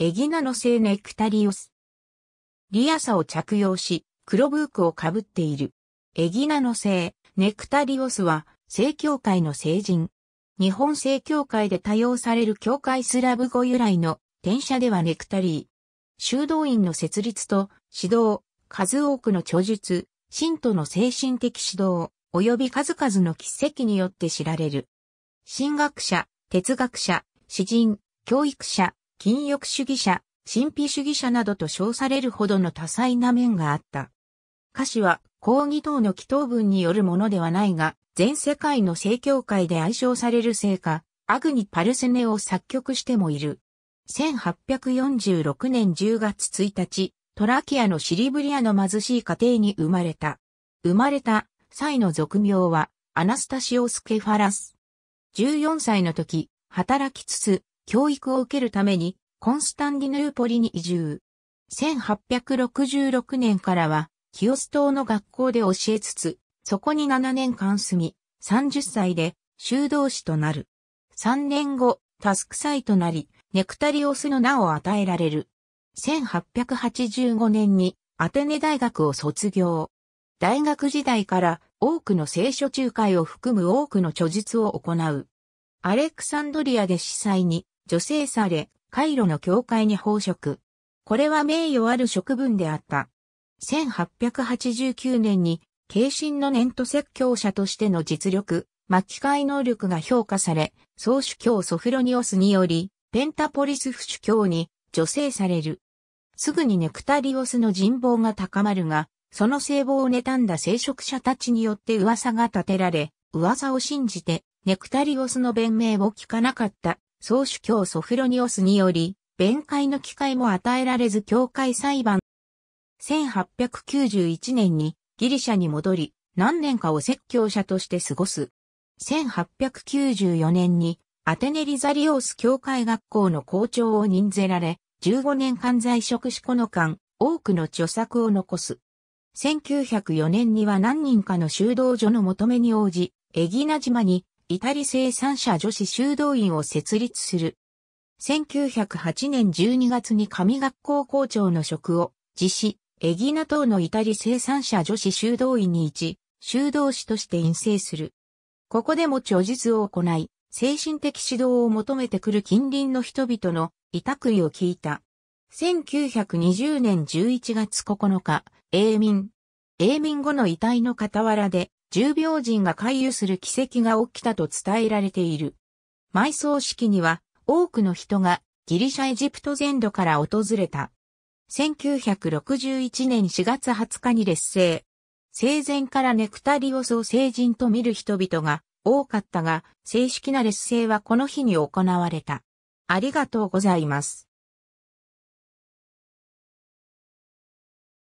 エギナの製ネクタリオス。リアサを着用し、黒ブークをかぶっている。エギナの聖、ネクタリオスは、正教会の聖人。日本正教会で多用される教会スラブ語由来の、転写ではネクタリー。修道院の設立と、指導、数多くの著述、信徒の精神的指導、及び数々の奇跡によって知られる。神学者、哲学者、詩人、教育者、禁欲主義者、神秘主義者などと称されるほどの多彩な面があった。歌詞は、抗議等の祈祷文によるものではないが、全世界の正教会で愛称される聖歌、アグニ・パルセネを作曲してもいる。1846年10月1日、トラキアのシリブリアの貧しい家庭に生まれた。生まれた際の俗名は、アナスタシオス・ケファラス。14歳の時、働きつつ、教育を受けるためにコンスタンディヌーポリに移住。1866年からはキオス島の学校で教えつつ、そこに7年間住み、30歳で修道士となる。3年後、タスク祭となり、ネクタリオスの名を与えられる。1885年にアテネ大学を卒業。大学時代から多くの聖書仲介を含む多くの著述を行う。アレクサンドリアで司祭に女性され、カイロの教会に奉職。これは名誉ある職分であった。1889年に、軽神の念と説教者としての実力、巻き替え能力が評価され、総主教ソフロニオスにより、ペンタポリス府主教に助成される。すぐにネクタリオスの人望が高まるが、その聖望を妬んだ聖職者たちによって噂が立てられ、噂を信じて、ネクタリオスの弁明を聞かなかった総主教ソフロニオスにより、弁解の機会も与えられず教会裁判。1891年にギリシャに戻り、何年かを説教者として過ごす。1894年にアテネリザリオス教会学校の校長を任ぜられ、15年間在職しこの間、多くの著作を残す。1904年には何人かの修道所の求めに応じ、エギナ島にイタリ生産者女子修道院を設立する。1908年12月に神学校校長の職を実施、エギナ島のイタリ生産者女子修道院に一、修道士として院生する。ここでも著述を行い、精神的指導を求めてくる近隣の人々の委託意を聞いた。1920年11月9日、永民。永民後の遺体の傍らで、重病人が回遊する奇跡が起きたと伝えられている。埋葬式には多くの人がギリシャエジプト全土から訪れた。1961年4月20日に劣勢。生前からネクタリオスを成人と見る人々が多かったが、正式な劣勢はこの日に行われた。ありがとうございます。